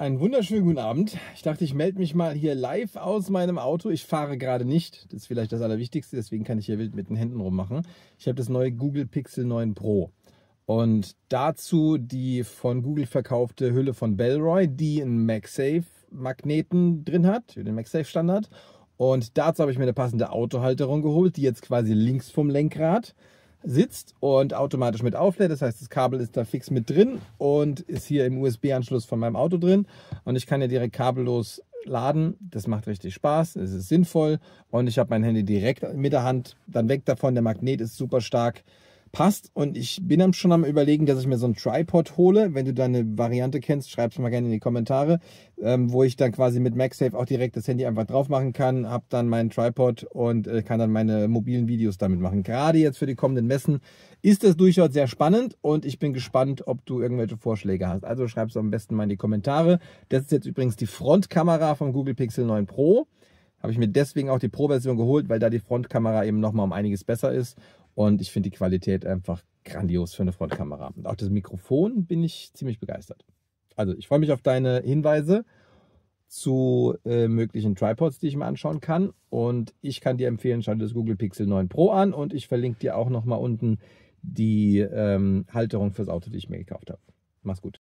Einen wunderschönen guten Abend. Ich dachte, ich melde mich mal hier live aus meinem Auto. Ich fahre gerade nicht. Das ist vielleicht das Allerwichtigste, deswegen kann ich hier wild mit den Händen rummachen. Ich habe das neue Google Pixel 9 Pro. Und dazu die von Google verkaufte Hülle von Bellroy, die einen MagSafe-Magneten drin hat, den MagSafe-Standard. Und dazu habe ich mir eine passende Autohalterung geholt, die jetzt quasi links vom Lenkrad sitzt und automatisch mit auflädt. Das heißt, das Kabel ist da fix mit drin und ist hier im USB-Anschluss von meinem Auto drin. Und ich kann ja direkt kabellos laden. Das macht richtig Spaß, es ist sinnvoll und ich habe mein Handy direkt mit der Hand dann weg davon. Der Magnet ist super stark passt. Und ich bin dann schon am überlegen, dass ich mir so ein Tripod hole. Wenn du da eine Variante kennst, schreib es mal gerne in die Kommentare, ähm, wo ich dann quasi mit MagSafe auch direkt das Handy einfach drauf machen kann, habe dann meinen Tripod und äh, kann dann meine mobilen Videos damit machen. Gerade jetzt für die kommenden Messen ist das durchaus sehr spannend und ich bin gespannt, ob du irgendwelche Vorschläge hast. Also schreib es am besten mal in die Kommentare. Das ist jetzt übrigens die Frontkamera vom Google Pixel 9 Pro. Habe ich mir deswegen auch die Pro-Version geholt, weil da die Frontkamera eben nochmal um einiges besser ist. Und ich finde die Qualität einfach grandios für eine Frontkamera. Und auch das Mikrofon bin ich ziemlich begeistert. Also ich freue mich auf deine Hinweise zu äh, möglichen Tripods, die ich mir anschauen kann. Und ich kann dir empfehlen, schau dir das Google Pixel 9 Pro an und ich verlinke dir auch nochmal unten die ähm, Halterung fürs Auto, die ich mir gekauft habe. Mach's gut.